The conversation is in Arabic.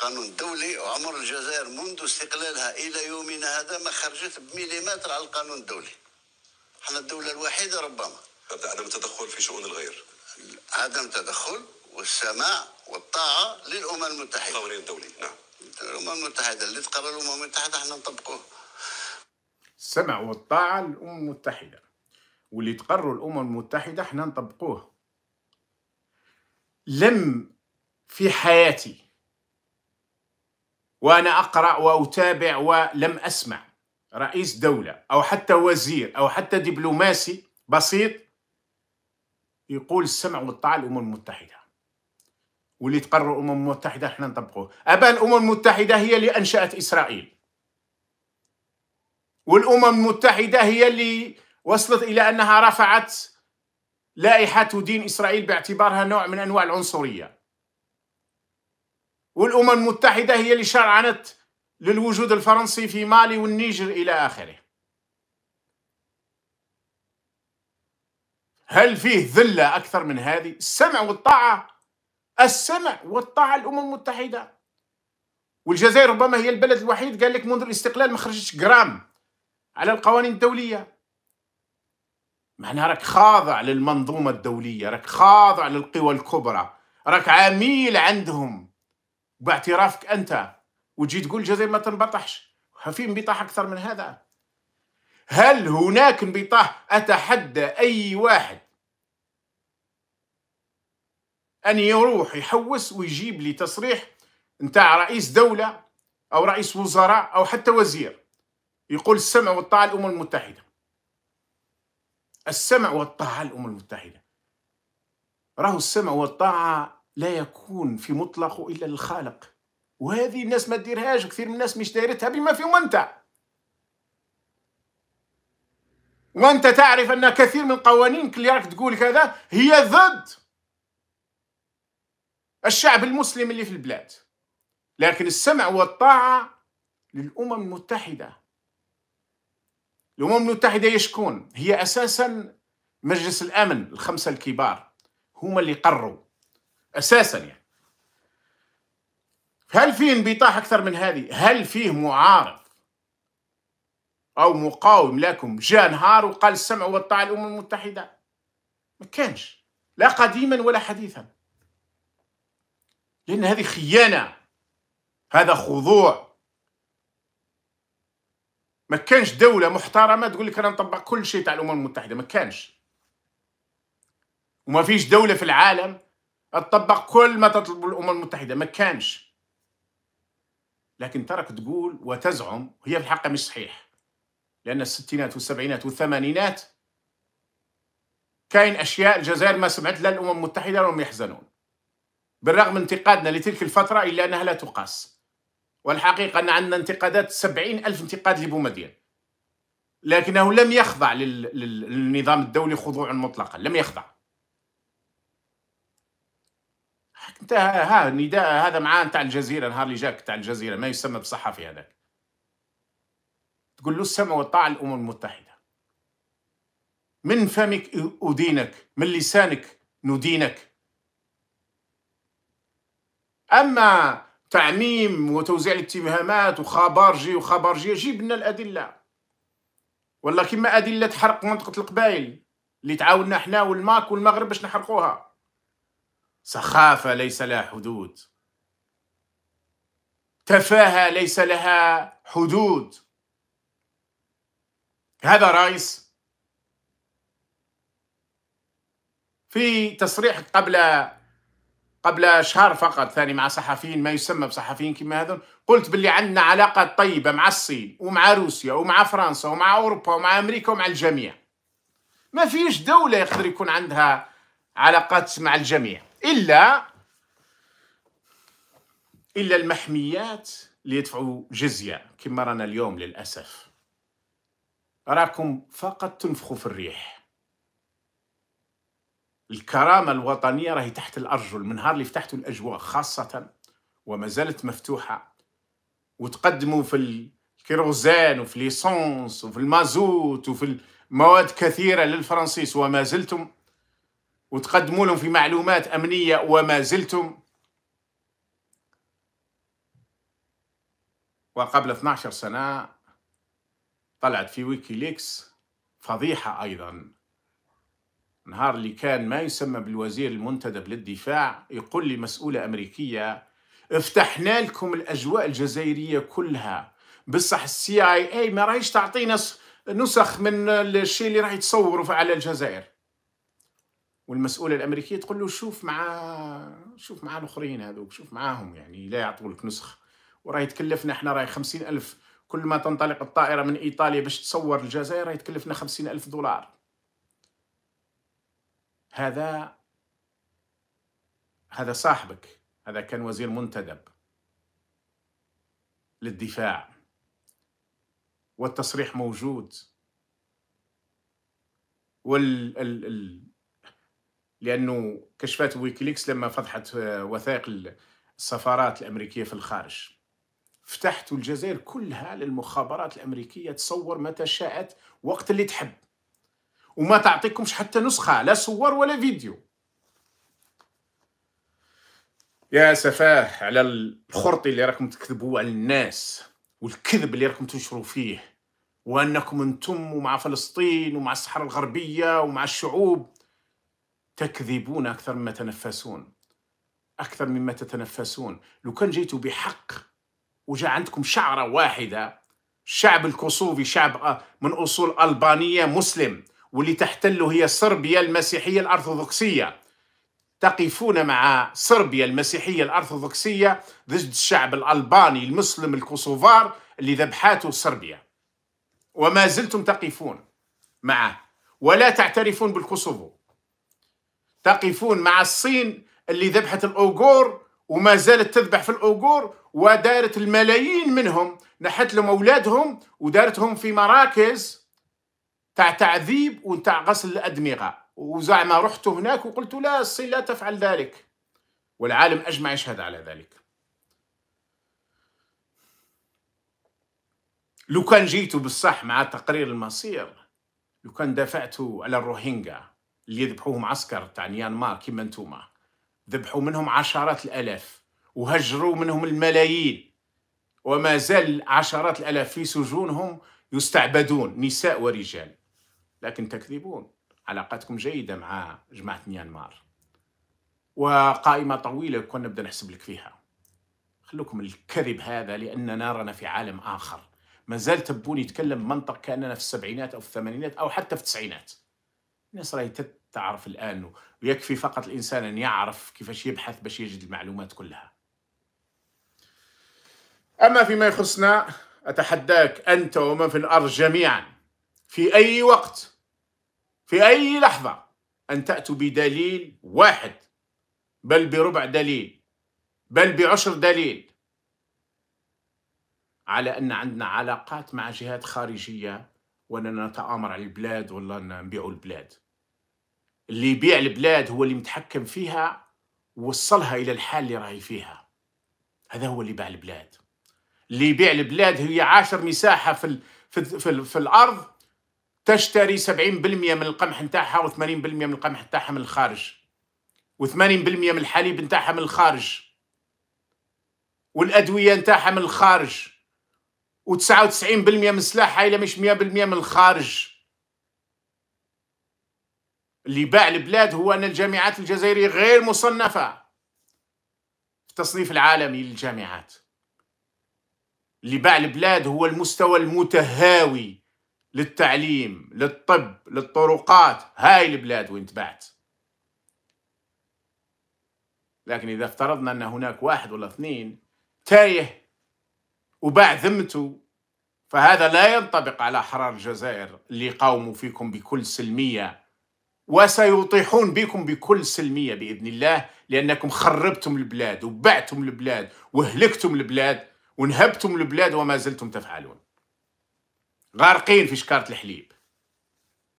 قانون دولي وعمر الجزائر منذ استقلالها الى يومنا هذا ما خرجت بمليمتر على القانون الدولي احنا الدوله الوحيده ربما عدم التدخل في شؤون الغير عدم التدخل والسماع والطاعه للامم المتحده القوانين الدولي نعم الامم المتحده اللي تقرر الامم المتحده احنا نطبقوه السمع والطاعه للامم المتحده واللي تقرر الامم المتحده احنا نطبقوه لم في حياتي وأنا أقرأ وأتابع ولم أسمع رئيس دولة أو حتى وزير أو حتى دبلوماسي بسيط يقول السمع والطاعة الأمم المتحدة واللي تقرر الأمم المتحدة احنا نطبقوه أبا الأمم المتحدة هي اللي أنشأت إسرائيل والأمم المتحدة هي اللي وصلت إلى أنها رفعت لائحة دين إسرائيل باعتبارها نوع من أنواع العنصرية والأمم المتحدة هي اللي شرعنت للوجود الفرنسي في مالي والنيجر إلى آخره هل فيه ذلة أكثر من هذه؟ السمع والطاعة السمع والطاعة الأمم المتحدة والجزائر ربما هي البلد الوحيد قال لك منذ الاستقلال ما خرجتش جرام على القوانين الدولية معناها راك خاضع للمنظومة الدولية راك خاضع للقوى الكبرى راك عميل عندهم باعترافك انت وتجي تقول الجزائر ما تنبطحش في انبطاح اكثر من هذا هل هناك انبطاح اتحدى اي واحد ان يروح يحوس ويجيب لي تصريح نتاع رئيس دوله او رئيس وزراء او حتى وزير يقول السمع والطاعه الامم المتحده السمع والطاعه الامم المتحده راهو السمع والطاعه لا يكون في مطلقه الا الخالق وهذه الناس ما تديرهاش كثير من الناس مش دايرتها بما فيهم انت وانت تعرف ان كثير من قوانينك اللي راك تقول كذا هي ضد الشعب المسلم اللي في البلاد لكن السمع والطاعه للامم المتحده الامم المتحده يشكون هي اساسا مجلس الامن الخمسه الكبار هما اللي قروا اساسا يعني هل فيه انبطاح اكثر من هذه هل فيه معارض او مقاوم لكم جاء نهار وقال السمع والطاعه الامم المتحده ما كانش لا قديما ولا حديثا لان هذه خيانه هذا خضوع ما كانش دوله محترمه تقول لك انا نطبق كل شيء تاع الامم المتحده ما كانش وما فيش دوله في العالم تطبق كل ما تطلبه الامم المتحده ما كانش لكن ترك تقول وتزعم هي في الحقيقه مش صحيح لان الستينات والسبعينات والثمانينات كاين اشياء الجزائر ما سمعت لا الامم المتحده وهم يحزنون بالرغم انتقادنا لتلك الفتره الا انها لا تقاس والحقيقه ان عندنا انتقادات سبعين الف انتقاد لبومدين لكنه لم يخضع للنظام الدولي خضوعا مطلقا لم يخضع انت ها نداء هذا معاه تاع الجزيره نهار اللي جاك تاع الجزيره ما يسمى بصحفي هذاك تقول له السمع والطاعه الأمم المتحده من فمك ادينك من لسانك ندينك اما تعميم وتوزيع الاتهامات وخبارجي وخبارجيه جيب لنا الادله ولا كما ادله حرق منطقه القبائل اللي تعاوننا احنا والماك والمغرب باش نحرقوها سخافة ليس لها حدود تفاهة ليس لها حدود هذا رايس في تصريح قبل قبل شهر فقط ثاني مع صحفيين ما يسمى بصحفيين كما هذول قلت باللي عندنا علاقة طيبة مع الصين ومع روسيا ومع فرنسا ومع أوروبا ومع أمريكا ومع الجميع ما فيش دولة يقدر يكون عندها علاقات مع الجميع الا الا المحميات اللي يدفعوا جزيه كما رانا اليوم للاسف راكم فقط تنفخوا في الريح الكرامة الوطنية راهي تحت الأرجل من نهار اللي فتحتوا الأجواء خاصة وما زالت مفتوحة وتقدموا في الكيروزان وفي ليسونس وفي المازوت وفي مواد كثيرة للفرنسيس وما زلتم وتقدموا لهم في معلومات أمنية وما زلتم وقبل 12 سنة طلعت في ويكيليكس فضيحة أيضا نهار اللي كان ما يسمى بالوزير المنتدب للدفاع يقول لي مسؤولة أمريكية فتحنا لكم الأجواء الجزائرية كلها بصح السي اي اي ما راهيش تعطينا نسخ من الشيء اللي راح يتصوروا على الجزائر والمسؤوله الامريكيه تقول له شوف مع شوف مع الاخرين هذوك شوف معاهم يعني لا يعطولك نسخ وراه يتكلفنا احنا راهي خمسين الف كل ما تنطلق الطائره من ايطاليا باش تصور الجزائر راه يتكلفنا خمسين الف دولار هذا هذا صاحبك هذا كان وزير منتدب للدفاع والتصريح موجود وال لانه كشفت ويكليكس لما فتحت آه، وثائق السفارات الامريكيه في الخارج فتحت الجزائر كلها للمخابرات الامريكيه تصور متى شاءت وقت اللي تحب وما تعطيكمش حتى نسخه لا صور ولا فيديو يا سفاه على الخرط اللي راكم تكذبوه على الناس والكذب اللي راكم تنشروا فيه وانكم انتم ومع فلسطين ومع الصحراء الغربيه ومع الشعوب تكذبون أكثر مما تنفسون أكثر مما تتنفسون لو كان جيتوا بحق وجاء عندكم شعرة واحدة الشعب الكوسوفي شعب من أصول ألبانية مسلم واللي تحتله هي صربيا المسيحية الأرثوذكسية تقفون مع صربيا المسيحية الأرثوذكسية ضد الشعب الألباني المسلم الكوسوفار اللي ذبحاته صربيا وما زلتم تقفون معه ولا تعترفون بالكوسوفو تقفون مع الصين اللي ذبحت الأوغور وما زالت تذبح في الأوغور ودارت الملايين منهم نحت لهم أولادهم ودارتهم في مراكز تاع تعذيب وتاع غسل الأدمغة وزعما رحت هناك وقلت لا الصين لا تفعل ذلك والعالم أجمع يشهد على ذلك لو كان جيتوا بالصح مع تقرير المصير لو كان دافعت على الروهينجا اللي ذبحوهم عسكر تاع ميانمار كيما نتوما ذبحوا منهم عشرات الالاف وهجروا منهم الملايين وما زال عشرات الالاف في سجونهم يستعبدون نساء ورجال لكن تكذبون علاقاتكم جيده مع جماعه ميانمار وقائمه طويله كنا نبدا نحسب لك فيها خلوكم الكذب هذا لاننا رانا في عالم اخر ما زال تبون يتكلم منطق كاننا في السبعينات او في الثمانينات او حتى في التسعينات الناس راهي تعرف الآن ويكفي فقط الإنسان أن يعرف كيفاش يبحث باش يجد المعلومات كلها أما فيما يخصنا أتحداك أنت ومن في الأرض جميعا في أي وقت في أي لحظة أن تأتوا بدليل واحد بل بربع دليل بل بعشر دليل على أن عندنا علاقات مع جهات خارجية وأننا نتآمر على البلاد ولا نبيع البلاد اللي يبيع البلاد هو اللي متحكم فيها ووصلها الى الحال اللي راهي فيها هذا هو اللي باع البلاد اللي يبيع البلاد هي عاشر مساحه في الـ في, الـ في, الـ في الارض تشتري 70% من القمح نتاعها و80% من القمح نتاعها من الخارج و80% من الحليب نتاعها من الخارج والادويه نتاعها من الخارج و99% من سلاحها الى مش 100% من الخارج اللي باع البلاد هو أن الجامعات الجزائرية غير مصنفة في التصنيف العالمي للجامعات اللي باع البلاد هو المستوى المتهاوي للتعليم للطب للطرقات هاي البلاد وين تبعت لكن إذا افترضنا أن هناك واحد ولا اثنين تايه وباع ذمته فهذا لا ينطبق على أحرار الجزائر اللي قاوموا فيكم بكل سلمية وسيطيحون بكم بكل سلمية بإذن الله لأنكم خربتم البلاد وبعتم البلاد وهلكتم البلاد ونهبتم البلاد وما زلتم تفعلون غارقين في شكارة الحليب